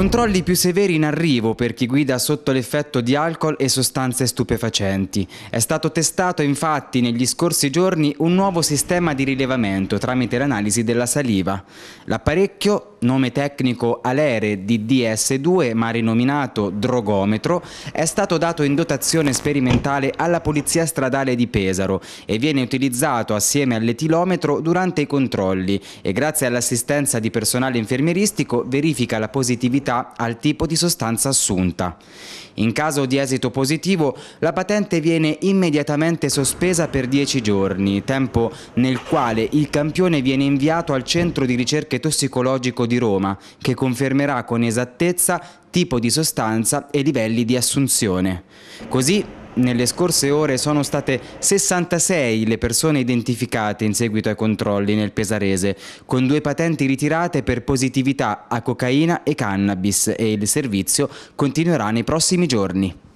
Controlli più severi in arrivo per chi guida sotto l'effetto di alcol e sostanze stupefacenti. È stato testato infatti negli scorsi giorni un nuovo sistema di rilevamento tramite l'analisi della saliva. L'apparecchio nome tecnico Alere DDS2 ma rinominato drogometro, è stato dato in dotazione sperimentale alla Polizia Stradale di Pesaro e viene utilizzato assieme all'etilometro durante i controlli e grazie all'assistenza di personale infermieristico verifica la positività al tipo di sostanza assunta. In caso di esito positivo la patente viene immediatamente sospesa per 10 giorni, tempo nel quale il campione viene inviato al centro di ricerche tossicologico di Roma, che confermerà con esattezza tipo di sostanza e livelli di assunzione. Così nelle scorse ore sono state 66 le persone identificate in seguito ai controlli nel Pesarese, con due patenti ritirate per positività a cocaina e cannabis e il servizio continuerà nei prossimi giorni.